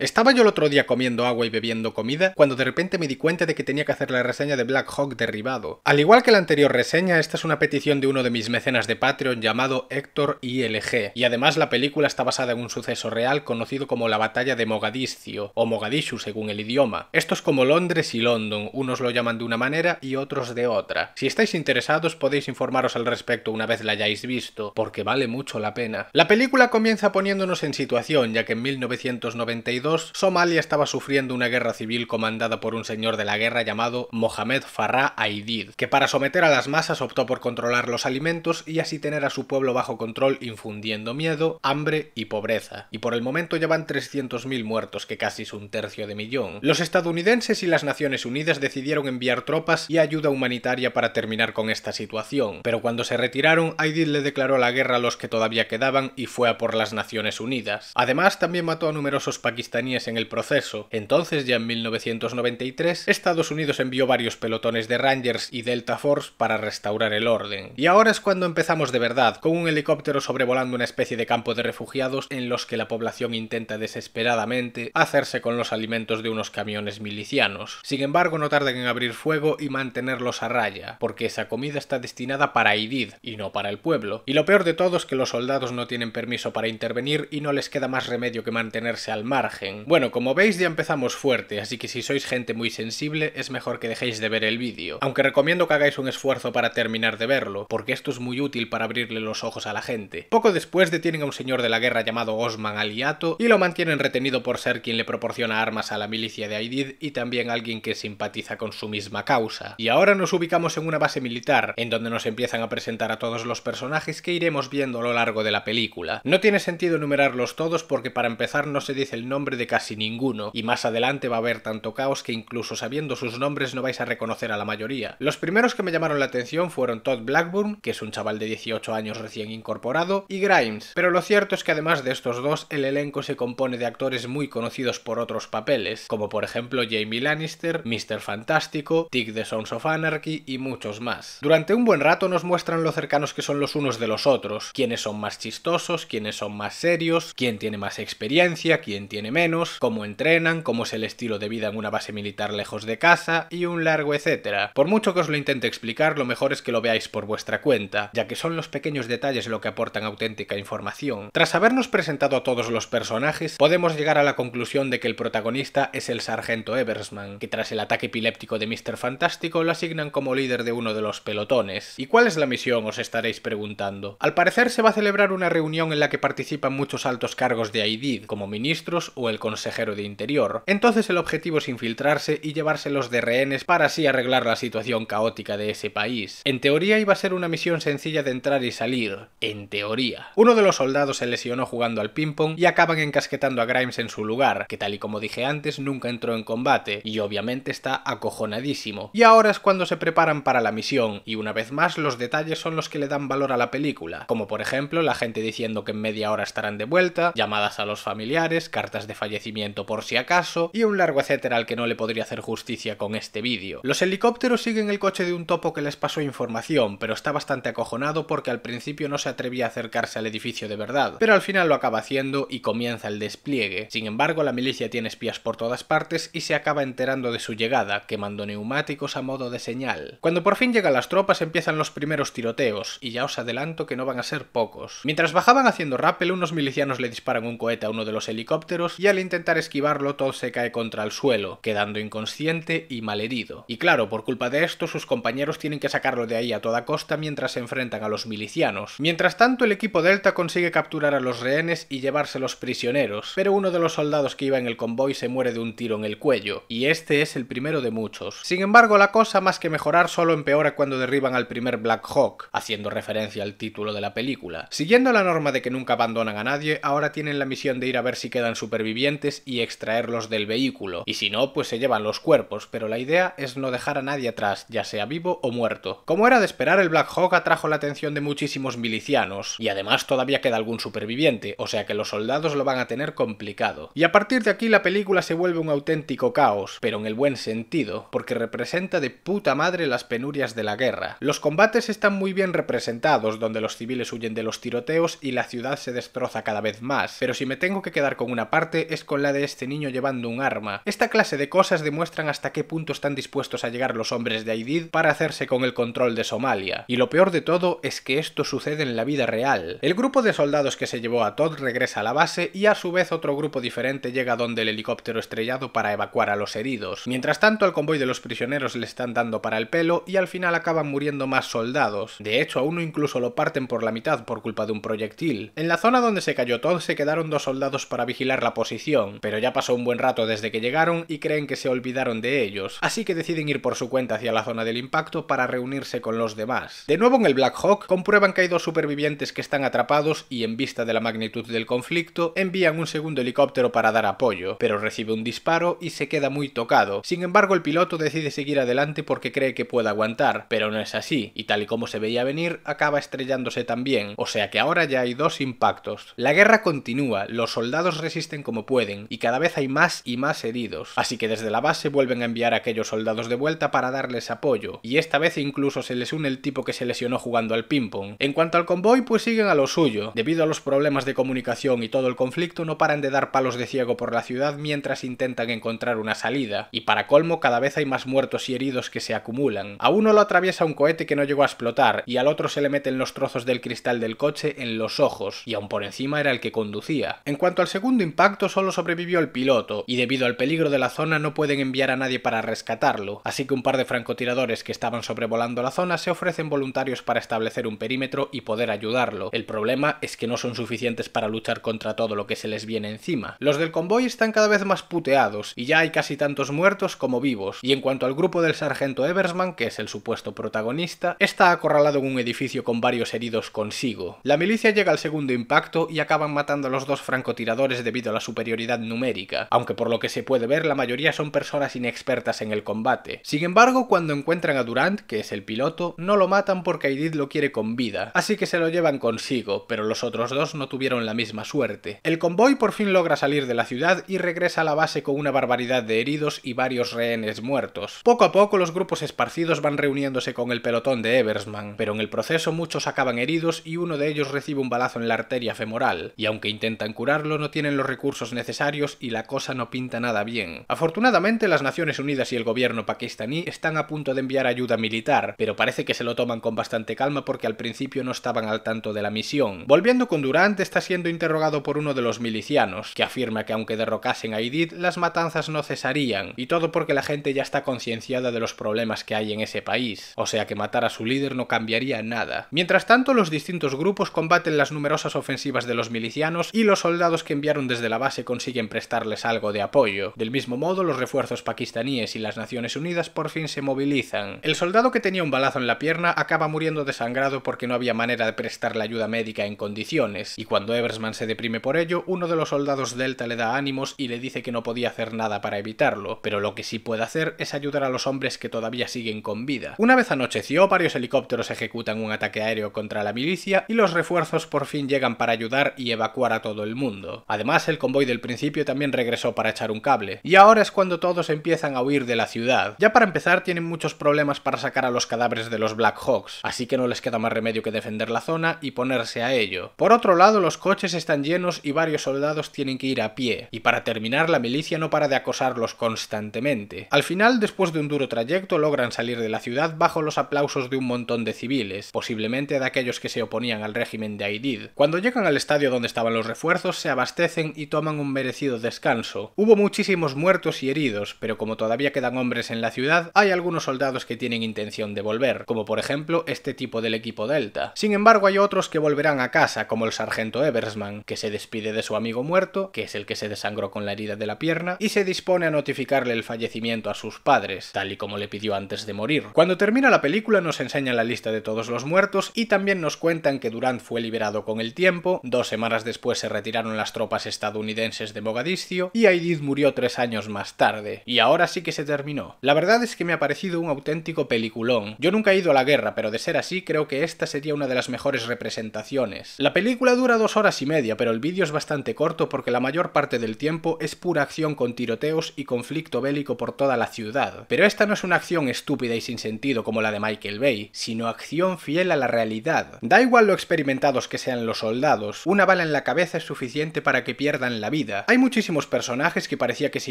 Estaba yo el otro día comiendo agua y bebiendo comida cuando de repente me di cuenta de que tenía que hacer la reseña de Black Hawk derribado. Al igual que la anterior reseña, esta es una petición de uno de mis mecenas de Patreon llamado Héctor ILG, y además la película está basada en un suceso real conocido como la batalla de Mogadiscio, o Mogadishu según el idioma. Esto es como Londres y London, unos lo llaman de una manera y otros de otra. Si estáis interesados podéis informaros al respecto una vez la hayáis visto, porque vale mucho la pena. La película comienza poniéndonos en situación, ya que en 1992 Somalia estaba sufriendo una guerra civil comandada por un señor de la guerra llamado Mohamed Farrah Aidid, que para someter a las masas optó por controlar los alimentos y así tener a su pueblo bajo control infundiendo miedo, hambre y pobreza. Y por el momento llevan 300.000 muertos, que casi es un tercio de millón. Los estadounidenses y las Naciones Unidas decidieron enviar tropas y ayuda humanitaria para terminar con esta situación, pero cuando se retiraron, Aidid le declaró la guerra a los que todavía quedaban y fue a por las Naciones Unidas. Además, también mató a numerosos pakistaníes en el proceso. Entonces, ya en 1993, Estados Unidos envió varios pelotones de Rangers y Delta Force para restaurar el orden. Y ahora es cuando empezamos de verdad, con un helicóptero sobrevolando una especie de campo de refugiados en los que la población intenta desesperadamente hacerse con los alimentos de unos camiones milicianos. Sin embargo, no tardan en abrir fuego y mantenerlos a raya, porque esa comida está destinada para Idid y no para el pueblo. Y lo peor de todo es que los soldados no tienen permiso para intervenir y no les queda más remedio que mantenerse al margen bueno, como veis ya empezamos fuerte, así que si sois gente muy sensible es mejor que dejéis de ver el vídeo, aunque recomiendo que hagáis un esfuerzo para terminar de verlo, porque esto es muy útil para abrirle los ojos a la gente. Poco después detienen a un señor de la guerra llamado Osman Aliato y lo mantienen retenido por ser quien le proporciona armas a la milicia de Aidid y también alguien que simpatiza con su misma causa. Y ahora nos ubicamos en una base militar, en donde nos empiezan a presentar a todos los personajes que iremos viendo a lo largo de la película. No tiene sentido enumerarlos todos porque para empezar no se dice el nombre de de casi ninguno, y más adelante va a haber tanto caos que incluso sabiendo sus nombres no vais a reconocer a la mayoría. Los primeros que me llamaron la atención fueron Todd Blackburn, que es un chaval de 18 años recién incorporado, y Grimes, pero lo cierto es que además de estos dos, el elenco se compone de actores muy conocidos por otros papeles, como por ejemplo Jamie Lannister, Mr. Fantástico, Tick the Sons of Anarchy y muchos más. Durante un buen rato nos muestran lo cercanos que son los unos de los otros, quiénes son más chistosos, quiénes son más serios, quién tiene más experiencia, quién tiene menos, cómo entrenan, cómo es el estilo de vida en una base militar lejos de casa y un largo etcétera. Por mucho que os lo intente explicar, lo mejor es que lo veáis por vuestra cuenta, ya que son los pequeños detalles lo que aportan auténtica información. Tras habernos presentado a todos los personajes, podemos llegar a la conclusión de que el protagonista es el sargento Eversman, que tras el ataque epiléptico de Mr. Fantástico lo asignan como líder de uno de los pelotones. ¿Y cuál es la misión? Os estaréis preguntando. Al parecer se va a celebrar una reunión en la que participan muchos altos cargos de AIDID, como ministros o el consejero de Interior, entonces el objetivo es infiltrarse y llevárselos de rehenes para así arreglar la situación caótica de ese país. En teoría iba a ser una misión sencilla de entrar y salir, en teoría. Uno de los soldados se lesionó jugando al ping-pong y acaban encasquetando a Grimes en su lugar, que tal y como dije antes nunca entró en combate y obviamente está acojonadísimo. Y ahora es cuando se preparan para la misión y una vez más los detalles son los que le dan valor a la película, como por ejemplo la gente diciendo que en media hora estarán de vuelta, llamadas a los familiares, cartas de fallecimiento por si acaso, y un largo etcétera al que no le podría hacer justicia con este vídeo. Los helicópteros siguen el coche de un topo que les pasó información, pero está bastante acojonado porque al principio no se atrevía a acercarse al edificio de verdad, pero al final lo acaba haciendo y comienza el despliegue. Sin embargo, la milicia tiene espías por todas partes y se acaba enterando de su llegada, quemando neumáticos a modo de señal. Cuando por fin llegan las tropas empiezan los primeros tiroteos, y ya os adelanto que no van a ser pocos. Mientras bajaban haciendo rappel, unos milicianos le disparan un cohete a uno de los helicópteros y al intentar esquivarlo Todd se cae contra el suelo, quedando inconsciente y malherido. Y claro, por culpa de esto sus compañeros tienen que sacarlo de ahí a toda costa mientras se enfrentan a los milicianos. Mientras tanto el equipo Delta consigue capturar a los rehenes y llevárselos prisioneros, pero uno de los soldados que iba en el convoy se muere de un tiro en el cuello, y este es el primero de muchos. Sin embargo, la cosa más que mejorar solo empeora cuando derriban al primer Black Hawk, haciendo referencia al título de la película. Siguiendo la norma de que nunca abandonan a nadie, ahora tienen la misión de ir a ver si quedan supervivientes y extraerlos del vehículo, y si no, pues se llevan los cuerpos, pero la idea es no dejar a nadie atrás, ya sea vivo o muerto. Como era de esperar, el Black Hawk atrajo la atención de muchísimos milicianos, y además todavía queda algún superviviente, o sea que los soldados lo van a tener complicado. Y a partir de aquí la película se vuelve un auténtico caos, pero en el buen sentido, porque representa de puta madre las penurias de la guerra. Los combates están muy bien representados, donde los civiles huyen de los tiroteos y la ciudad se destroza cada vez más, pero si me tengo que quedar con una parte es con la de este niño llevando un arma. Esta clase de cosas demuestran hasta qué punto están dispuestos a llegar los hombres de Aidid para hacerse con el control de Somalia. Y lo peor de todo es que esto sucede en la vida real. El grupo de soldados que se llevó a Todd regresa a la base y a su vez otro grupo diferente llega donde el helicóptero estrellado para evacuar a los heridos. Mientras tanto al convoy de los prisioneros le están dando para el pelo y al final acaban muriendo más soldados. De hecho a uno incluso lo parten por la mitad por culpa de un proyectil. En la zona donde se cayó Todd se quedaron dos soldados para vigilar la posición pero ya pasó un buen rato desde que llegaron y creen que se olvidaron de ellos, así que deciden ir por su cuenta hacia la zona del impacto para reunirse con los demás. De nuevo en el Black Hawk comprueban que hay dos supervivientes que están atrapados y en vista de la magnitud del conflicto envían un segundo helicóptero para dar apoyo, pero recibe un disparo y se queda muy tocado. Sin embargo el piloto decide seguir adelante porque cree que puede aguantar, pero no es así, y tal y como se veía venir acaba estrellándose también, o sea que ahora ya hay dos impactos. La guerra continúa, los soldados resisten como pueden, y cada vez hay más y más heridos, así que desde la base vuelven a enviar a aquellos soldados de vuelta para darles apoyo, y esta vez incluso se les une el tipo que se lesionó jugando al ping-pong. En cuanto al convoy, pues siguen a lo suyo. Debido a los problemas de comunicación y todo el conflicto, no paran de dar palos de ciego por la ciudad mientras intentan encontrar una salida, y para colmo cada vez hay más muertos y heridos que se acumulan. A uno lo atraviesa un cohete que no llegó a explotar, y al otro se le meten los trozos del cristal del coche en los ojos, y aún por encima era el que conducía. En cuanto al segundo impacto, solo sobrevivió el piloto y debido al peligro de la zona no pueden enviar a nadie para rescatarlo, así que un par de francotiradores que estaban sobrevolando la zona se ofrecen voluntarios para establecer un perímetro y poder ayudarlo. El problema es que no son suficientes para luchar contra todo lo que se les viene encima. Los del convoy están cada vez más puteados y ya hay casi tantos muertos como vivos, y en cuanto al grupo del sargento Eversman, que es el supuesto protagonista, está acorralado en un edificio con varios heridos consigo. La milicia llega al segundo impacto y acaban matando a los dos francotiradores debido a la superioridad numérica, aunque por lo que se puede ver la mayoría son personas inexpertas en el combate. Sin embargo, cuando encuentran a Durant, que es el piloto, no lo matan porque Aidid lo quiere con vida, así que se lo llevan consigo, pero los otros dos no tuvieron la misma suerte. El convoy por fin logra salir de la ciudad y regresa a la base con una barbaridad de heridos y varios rehenes muertos. Poco a poco los grupos esparcidos van reuniéndose con el pelotón de Eversman, pero en el proceso muchos acaban heridos y uno de ellos recibe un balazo en la arteria femoral, y aunque intentan curarlo no tienen los recursos necesarios y la cosa no pinta nada bien. Afortunadamente las Naciones Unidas y el gobierno pakistaní están a punto de enviar ayuda militar, pero parece que se lo toman con bastante calma porque al principio no estaban al tanto de la misión. Volviendo con Durant, está siendo interrogado por uno de los milicianos, que afirma que aunque derrocasen a Idid, las matanzas no cesarían, y todo porque la gente ya está concienciada de los problemas que hay en ese país, o sea que matar a su líder no cambiaría nada. Mientras tanto, los distintos grupos combaten las numerosas ofensivas de los milicianos y los soldados que enviaron desde la base consiguen prestarles algo de apoyo. Del mismo modo, los refuerzos pakistaníes y las Naciones Unidas por fin se movilizan. El soldado que tenía un balazo en la pierna acaba muriendo desangrado porque no había manera de prestarle ayuda médica en condiciones, y cuando Eversman se deprime por ello, uno de los soldados Delta le da ánimos y le dice que no podía hacer nada para evitarlo, pero lo que sí puede hacer es ayudar a los hombres que todavía siguen con vida. Una vez anocheció, varios helicópteros ejecutan un ataque aéreo contra la milicia y los refuerzos por fin llegan para ayudar y evacuar a todo el mundo. Además, el convoy de del principio también regresó para echar un cable. Y ahora es cuando todos empiezan a huir de la ciudad. Ya para empezar tienen muchos problemas para sacar a los cadáveres de los Black Hawks, así que no les queda más remedio que defender la zona y ponerse a ello. Por otro lado, los coches están llenos y varios soldados tienen que ir a pie, y para terminar la milicia no para de acosarlos constantemente. Al final, después de un duro trayecto, logran salir de la ciudad bajo los aplausos de un montón de civiles, posiblemente de aquellos que se oponían al régimen de Aidid. Cuando llegan al estadio donde estaban los refuerzos, se abastecen y toman un merecido descanso. Hubo muchísimos muertos y heridos, pero como todavía quedan hombres en la ciudad, hay algunos soldados que tienen intención de volver, como por ejemplo este tipo del equipo Delta. Sin embargo, hay otros que volverán a casa, como el sargento Eversman, que se despide de su amigo muerto, que es el que se desangró con la herida de la pierna, y se dispone a notificarle el fallecimiento a sus padres, tal y como le pidió antes de morir. Cuando termina la película nos enseña la lista de todos los muertos y también nos cuentan que Durant fue liberado con el tiempo, dos semanas después se retiraron las tropas estadounidenses de Mogadiscio y Aidid murió tres años más tarde. Y ahora sí que se terminó. La verdad es que me ha parecido un auténtico peliculón. Yo nunca he ido a la guerra, pero de ser así creo que esta sería una de las mejores representaciones. La película dura dos horas y media, pero el vídeo es bastante corto porque la mayor parte del tiempo es pura acción con tiroteos y conflicto bélico por toda la ciudad. Pero esta no es una acción estúpida y sin sentido como la de Michael Bay, sino acción fiel a la realidad. Da igual lo experimentados que sean los soldados, una bala en la cabeza es suficiente para que pierdan la vida hay muchísimos personajes que parecía que se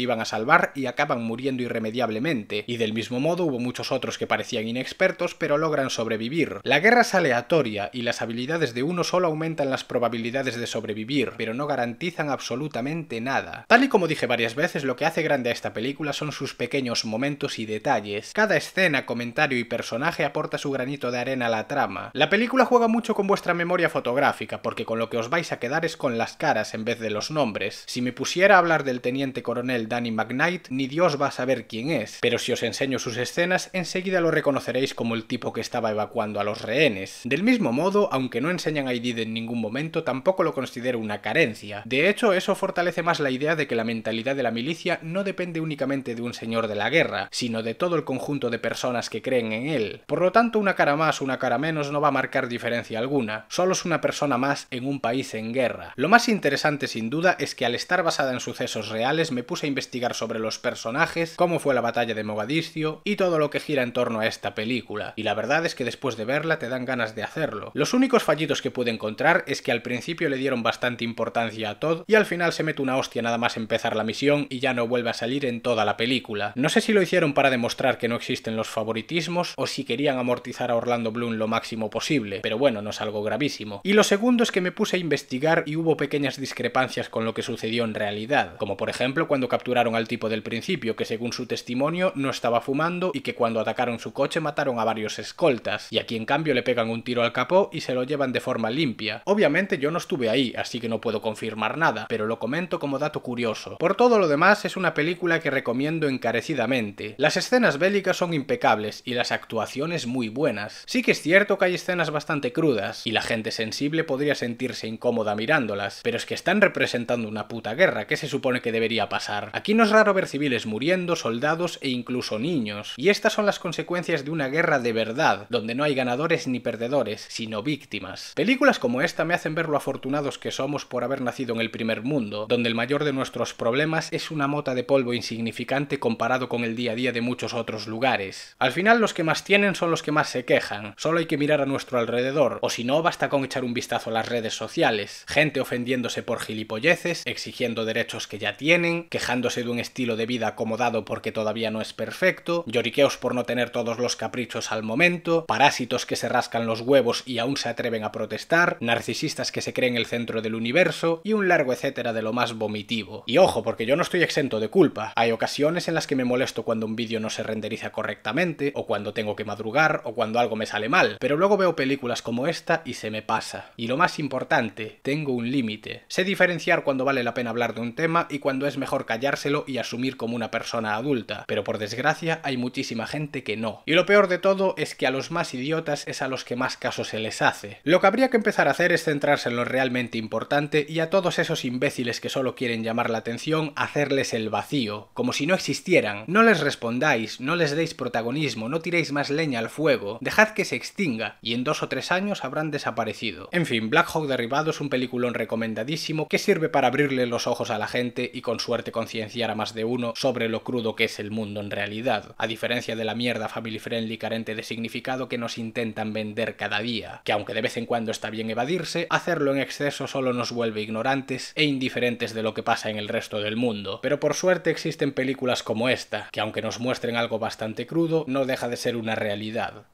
iban a salvar y acaban muriendo irremediablemente, y del mismo modo hubo muchos otros que parecían inexpertos pero logran sobrevivir. La guerra es aleatoria y las habilidades de uno solo aumentan las probabilidades de sobrevivir, pero no garantizan absolutamente nada. Tal y como dije varias veces, lo que hace grande a esta película son sus pequeños momentos y detalles. Cada escena, comentario y personaje aporta su granito de arena a la trama. La película juega mucho con vuestra memoria fotográfica, porque con lo que os vais a quedar es con las caras en vez de los nombres. Si me pusiera a hablar del teniente coronel Danny McKnight, ni Dios va a saber quién es, pero si os enseño sus escenas, enseguida lo reconoceréis como el tipo que estaba evacuando a los rehenes. Del mismo modo, aunque no enseñan a Edith en ningún momento, tampoco lo considero una carencia. De hecho, eso fortalece más la idea de que la mentalidad de la milicia no depende únicamente de un señor de la guerra, sino de todo el conjunto de personas que creen en él. Por lo tanto, una cara más, una cara menos no va a marcar diferencia alguna, solo es una persona más en un país en guerra. Lo más interesante sin duda es que al estar basada en sucesos reales me puse a investigar sobre los personajes, cómo fue la batalla de Mogadiscio y todo lo que gira en torno a esta película, y la verdad es que después de verla te dan ganas de hacerlo. Los únicos fallitos que pude encontrar es que al principio le dieron bastante importancia a Todd y al final se mete una hostia nada más empezar la misión y ya no vuelve a salir en toda la película. No sé si lo hicieron para demostrar que no existen los favoritismos o si querían amortizar a Orlando Bloom lo máximo posible, pero bueno, no es algo gravísimo. Y lo segundo es que me puse a investigar y hubo pequeñas discrepancias con lo que sucedió en realidad, como por ejemplo cuando capturaron al tipo del principio que según su testimonio no estaba fumando y que cuando atacaron su coche mataron a varios escoltas, y aquí en cambio le pegan un tiro al capó y se lo llevan de forma limpia. Obviamente yo no estuve ahí, así que no puedo confirmar nada, pero lo comento como dato curioso. Por todo lo demás es una película que recomiendo encarecidamente. Las escenas bélicas son impecables y las actuaciones muy buenas. Sí que es cierto que hay escenas bastante crudas y la gente sensible podría sentirse incómoda mirándolas, pero es que están representando una puta guerra, que se supone que debería pasar? Aquí no es raro ver civiles muriendo, soldados e incluso niños. Y estas son las consecuencias de una guerra de verdad, donde no hay ganadores ni perdedores, sino víctimas. Películas como esta me hacen ver lo afortunados que somos por haber nacido en el primer mundo, donde el mayor de nuestros problemas es una mota de polvo insignificante comparado con el día a día de muchos otros lugares. Al final los que más tienen son los que más se quejan, solo hay que mirar a nuestro alrededor, o si no basta con echar un vistazo a las redes sociales, gente ofendiéndose por gilipolleces, exigiendo derechos que ya tienen, quejándose de un estilo de vida acomodado porque todavía no es perfecto, lloriqueos por no tener todos los caprichos al momento, parásitos que se rascan los huevos y aún se atreven a protestar, narcisistas que se creen el centro del universo y un largo etcétera de lo más vomitivo. Y ojo, porque yo no estoy exento de culpa. Hay ocasiones en las que me molesto cuando un vídeo no se renderiza correctamente, o cuando tengo que madrugar, o cuando algo me sale mal, pero luego veo películas como esta y se me pasa. Y lo más importante, tengo un límite. Sé diferenciar cuando vale la pena hablar de un tema y cuando es mejor callárselo y asumir como una persona adulta. Pero por desgracia hay muchísima gente que no. Y lo peor de todo es que a los más idiotas es a los que más caso se les hace. Lo que habría que empezar a hacer es centrarse en lo realmente importante y a todos esos imbéciles que solo quieren llamar la atención, hacerles el vacío, como si no existieran. No les respondáis, no les deis protagonismo, no tiréis más leña al fuego, dejad que se extinga y en dos o tres años habrán desaparecido. En fin, Black Hawk Derribado es un peliculón recomendadísimo que sirve para abrir los ojos a la gente y con suerte concienciar a más de uno sobre lo crudo que es el mundo en realidad, a diferencia de la mierda family friendly carente de significado que nos intentan vender cada día, que aunque de vez en cuando está bien evadirse, hacerlo en exceso solo nos vuelve ignorantes e indiferentes de lo que pasa en el resto del mundo. Pero por suerte existen películas como esta, que aunque nos muestren algo bastante crudo, no deja de ser una realidad.